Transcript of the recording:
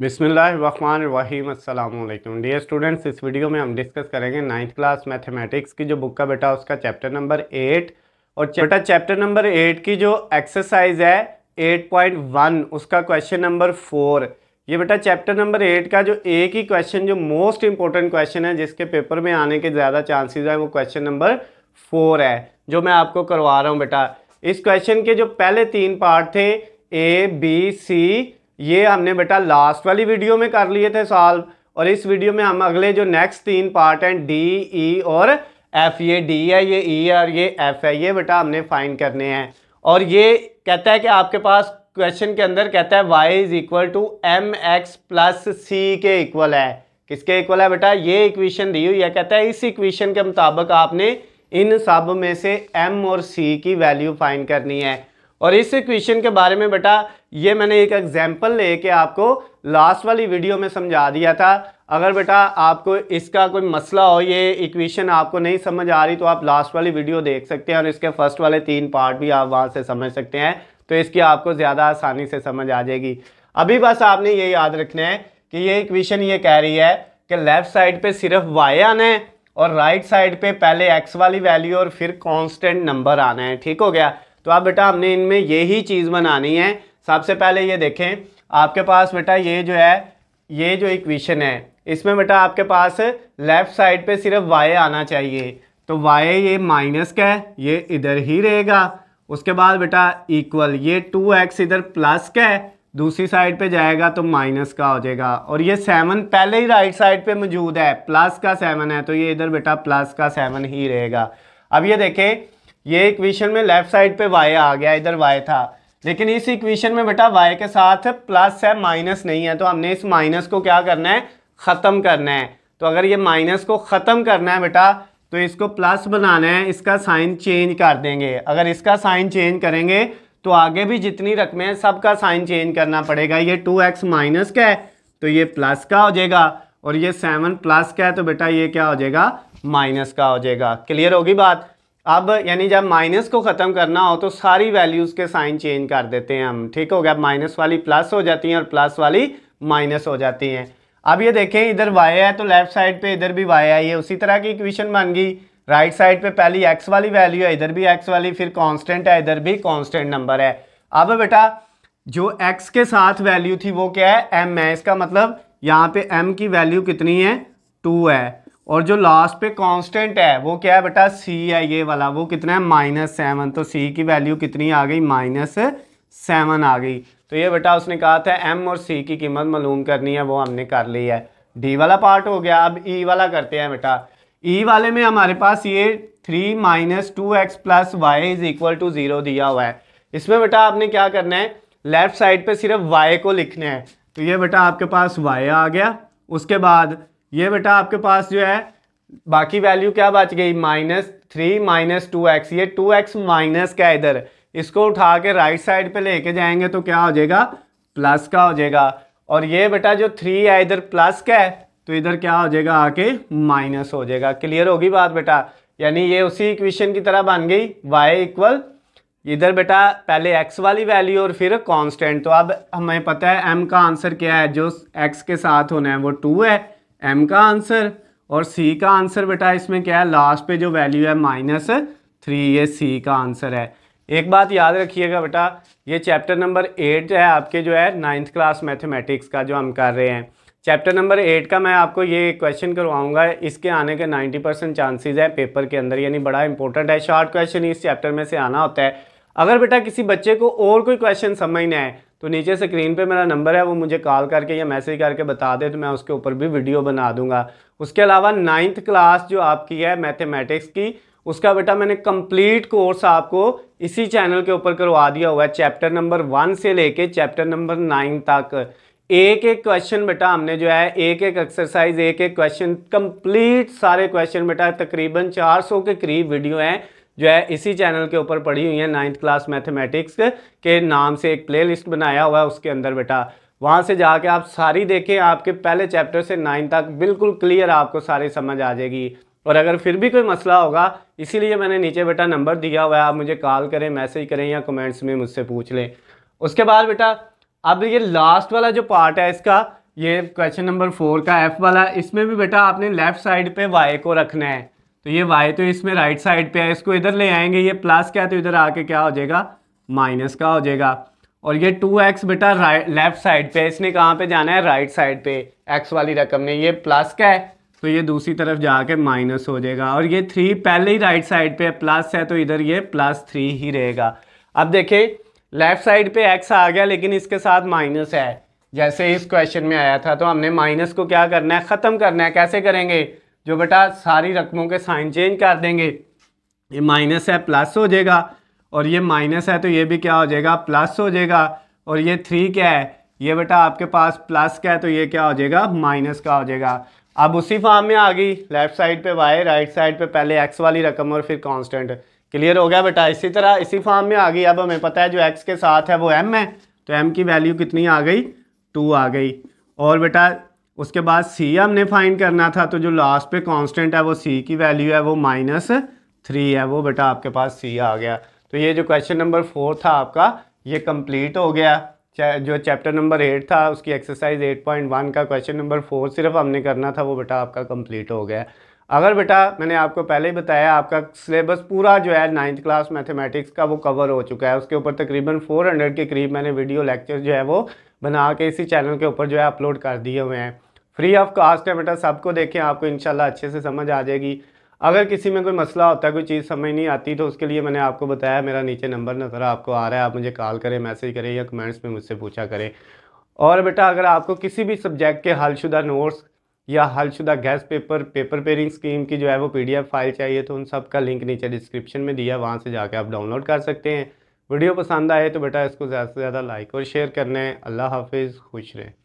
बिसमीम dear students इस video में हम डिस्कस करेंगे नाइन्थ क्लास मैथमेटिक्स की जो बुक का बेटा उसका चैप्टर नंबर एट और बेटा चैप्टर नंबर एट की जो एक्सरसाइज है एट पॉइंट वन उसका क्वेश्चन नंबर फोर ये बेटा चैप्टर नंबर एट का जो एक ही क्वेश्चन जो मोस्ट इंपॉर्टेंट क्वेश्चन है जिसके पेपर में आने के ज़्यादा चांसेस है वो क्वेश्चन नंबर फोर है जो मैं आपको करवा रहा हूँ बेटा इस क्वेश्चन के जो पहले तीन पार्ट थे ए बी सी ये हमने बेटा लास्ट वाली वीडियो में कर लिए थे सॉल्व और इस वीडियो में हम अगले जो नेक्स्ट तीन पार्ट हैं डी ई e और एफ ये डी है ये ई e और ये एफ है ये बेटा हमने फाइन करने हैं और ये कहता है कि आपके पास क्वेश्चन के अंदर कहता है Y is equal to M X plus C के इक्वल है किसके इक्वल है बेटा ये इक्वेशन दी हुई है कहता है इस इक्वेशन के मुताबिक आपने इन सब में से एम और सी की वैल्यू फाइन करनी है और इस इक्वेशन के बारे में बेटा ये मैंने एक एग्जाम्पल लेके आपको लास्ट वाली वीडियो में समझा दिया था अगर बेटा आपको इसका कोई मसला हो ये इक्वेशन आपको नहीं समझ आ रही तो आप लास्ट वाली वीडियो देख सकते हैं और इसके फर्स्ट वाले तीन पार्ट भी आप वहाँ से समझ सकते हैं तो इसकी आपको ज़्यादा आसानी से समझ आ जाएगी अभी बस आपने ये याद रखना है कि ये इक्वेशन ये कह रही है कि लेफ़्ट साइड पर सिर्फ वाई आना है और राइट साइड पे पहले एक्स वाली वैल्यू और फिर कॉन्स्टेंट नंबर आना है ठीक हो गया तो आप बेटा हमने इनमें यही चीज़ बनानी है सबसे पहले ये देखें आपके पास बेटा ये जो है ये जो इक्वेशन है इसमें बेटा आपके पास लेफ़्ट साइड पे सिर्फ वाई आना चाहिए तो वाई ये माइनस का है ये इधर ही रहेगा उसके बाद बेटा इक्वल ये टू एक्स इधर प्लस का है दूसरी साइड पे जाएगा तो माइनस का हो जाएगा और ये सेवन पहले ही राइट साइड पे मौजूद है प्लस का सेवन है तो ये इधर बेटा प्लस का सेवन ही रहेगा अब ये देखें ये इक्वेशन में लेफ्ट साइड पे वाई आ गया इधर वाई था लेकिन इस इक्वेशन में बेटा वाई के साथ प्लस है माइनस नहीं है तो हमने इस माइनस को क्या करना है ख़त्म करना है तो अगर ये माइनस को ख़त्म करना है बेटा तो इसको प्लस बनाना है इसका साइन चेंज कर देंगे अगर इसका साइन चेंज करेंगे तो आगे भी जितनी रकमें हैं सबका साइन चेंज करना पड़ेगा ये टू एक्स माइनस का है तो ये प्लस का हो जाएगा और ये सेवन प्लस का है तो बेटा ये क्या हो जाएगा माइनस का हो जाएगा क्लियर होगी बात अब यानी जब माइनस को ख़त्म करना हो तो सारी वैल्यूज़ के साइन चेंज कर देते हैं हम ठीक हो गया माइनस वाली प्लस हो जाती हैं और प्लस वाली माइनस हो जाती हैं अब ये देखें इधर वाई है तो लेफ्ट साइड पे इधर भी वाई है ये उसी तरह की इक्वेशन बन गई राइट साइड पे पहली एक्स वाली वैल्यू है इधर भी एक्स वाली फिर कॉन्स्टेंट है इधर भी कॉन्स्टेंट नंबर है अब बेटा जो एक्स के साथ वैल्यू थी वो क्या है एम है इसका मतलब यहाँ पे एम की वैल्यू कितनी है टू है और जो लास्ट पे कांस्टेंट है वो क्या है बेटा सी है ये वाला वो कितना है माइनस सेवन तो सी की वैल्यू कितनी आ गई माइनस सेवन आ गई तो ये बेटा उसने कहा था एम और सी की कीमत मालूम करनी है वो हमने कर ली है डी वाला पार्ट हो गया अब ई e वाला करते हैं बेटा ई e वाले में हमारे पास ये three minus two X plus Y is equal to zero दिया हुआ है इसमें बेटा आपने क्या करना है लेफ़्ट साइड पे सिर्फ वाई को लिखना है तो ये बेटा आपके पास वाई आ गया उसके बाद ये बेटा आपके पास जो है बाकी वैल्यू क्या बच गई minus three minus two X ये टू एक्स माइनस का इधर इसको उठा के राइट साइड पे लेके जाएंगे तो क्या हो जाएगा प्लस का हो जाएगा और ये बेटा जो थ्री है इधर प्लस का है तो इधर क्या हो जाएगा आके माइनस हो जाएगा क्लियर होगी बात बेटा यानी ये उसी इक्वेशन की तरह बन गई वाई इक्वल इधर बेटा पहले एक्स वाली वैल्यू और फिर कॉन्स्टेंट तो अब हमें पता है एम का आंसर क्या है जो एक्स के साथ होना है वो टू है एम का आंसर और सी का आंसर बेटा इसमें क्या है लास्ट पे जो वैल्यू है माइनस थ्री ये सी का आंसर है एक बात याद रखिएगा बेटा ये चैप्टर नंबर एट है आपके जो है नाइन्थ क्लास मैथमेटिक्स का जो हम कर रहे हैं चैप्टर नंबर एट का मैं आपको ये क्वेश्चन करवाऊंगा इसके आने के नाइन्टी परसेंट चांसेज है पेपर के अंदर यानी बड़ा इंपॉर्टेंट है शॉर्ट क्वेश्चन इस चैप्टर में से आना होता है अगर बेटा किसी बच्चे को और कोई क्वेश्चन समझना है तो नीचे स्क्रीन पे मेरा नंबर है वो मुझे कॉल करके या मैसेज करके बता दे तो मैं उसके ऊपर भी वीडियो बना दूंगा उसके अलावा नाइन्थ क्लास जो आपकी है मैथमेटिक्स की उसका बेटा मैंने कंप्लीट कोर्स आपको इसी चैनल के ऊपर करवा दिया हुआ है चैप्टर नंबर वन से लेके चैप्टर नंबर नाइन तक एक एक क्वेश्चन बेटा हमने जो है एक एक एक्सरसाइज एक एक क्वेश्चन कंप्लीट सारे क्वेश्चन बेटा तकरीबन 400 के करीब वीडियो हैं जो है इसी चैनल के ऊपर पढ़ी हुई है नाइन्थ क्लास मैथमेटिक्स के नाम से एक प्लेलिस्ट बनाया हुआ है उसके अंदर बेटा वहाँ से जाके आप सारी देखें आपके पहले चैप्टर से नाइन तक बिल्कुल क्लियर आपको सारी समझ आ जाएगी और अगर फिर भी कोई मसला होगा इसीलिए मैंने नीचे बेटा नंबर दिया हुआ है आप मुझे कॉल करें मैसेज करें या कमेंट्स में मुझसे पूछ लें उसके बाद बेटा अब ये लास्ट वाला जो पार्ट है इसका ये क्वेश्चन नंबर फोर का एफ वाला इसमें भी बेटा आपने लेफ़्ट साइड पे वाई को रखना है तो ये वाई तो इसमें राइट साइड पे है इसको इधर ले आएंगे ये प्लस क्या है तो इधर आके क्या हो जाएगा माइनस का हो जाएगा और ये टू एक्स बेटा राइट लेफ्ट साइड पे इसने कहाँ पे जाना है राइट साइड पे एक्स वाली रकम में ये प्लस का है तो ये दूसरी तरफ जाके माइनस हो जाएगा और ये थ्री पहले ही राइट साइड पे प्लस है तो इधर ये प्लस थ्री ही रहेगा अब देखिए लेफ़्ट साइड पे एक्स आ गया लेकिन इसके साथ माइनस है जैसे इस क्वेश्चन में आया था तो हमने माइनस को क्या करना है ख़त्म करना है कैसे करेंगे जो बेटा सारी रकमों के साइन चेंज कर देंगे ये माइनस है प्लस हो जाएगा और ये माइनस है तो ये भी क्या हो जाएगा प्लस हो जाएगा और ये थ्री क्या है ये बेटा आपके पास प्लस का है तो ये क्या हो जाएगा माइनस का हो जाएगा अब उसी फॉर्म में आ गई लेफ्ट साइड पे वाई राइट साइड पे पहले एक्स वाली रकम और फिर कांस्टेंट क्लियर हो गया बेटा इसी तरह इसी फॉर्म में आ गई अब हमें पता है जो एक्स के साथ है वो एम है तो एम की वैल्यू कितनी आ गई टू आ गई और बेटा उसके बाद सी हमने फाइंड करना था तो जो लास्ट पे कांस्टेंट है वो सी की वैल्यू है वो माइनस थ्री है वो बेटा आपके पास सी आ गया तो ये जो क्वेश्चन नंबर फोर था आपका ये कंप्लीट हो गया जो चैप्टर नंबर एट था उसकी एक्सरसाइज एट पॉइंट वन का क्वेश्चन नंबर फोर सिर्फ हमने करना था वो बेटा आपका कंप्लीट हो गया अगर बेटा मैंने आपको पहले ही बताया आपका सिलेबस पूरा जो है नाइन्थ क्लास मैथमेटिक्स का वो कवर हो चुका है उसके ऊपर तकरीबन फोर हंड्रेड के करीब मैंने वीडियो लेक्चर जो है वो बना के इसी चैनल के ऊपर जो है अपलोड कर दिए हुए हैं फ्री ऑफ कास्ट है बेटा सबको देखें आपको इनशाला अच्छे से समझ आ जाएगी अगर किसी में कोई मसला होता है कोई चीज़ समझ नहीं आती तो उसके लिए मैंने आपको बताया मेरा नीचे नंबर नज़र आपको आ रहा है आप मुझे कॉल करें मैसेज करें या कमेंट्स में मुझसे पूछा करें और बेटा अगर आपको किसी भी सब्जेक्ट के हलशुदा नोट्स या हलशुदा guess paper paper pairing scheme की जो है वो पीडीएफ फाइल चाहिए तो उन सब का लिंक नीचे डिस्क्रिप्शन में दिया वहाँ से जाके आप डाउनलोड कर सकते हैं वीडियो पसंद आए तो बेटा इसको ज़्यादा से ज़्यादा लाइक और शेयर कर लें अल्लाह हाफिज़ खुश रहें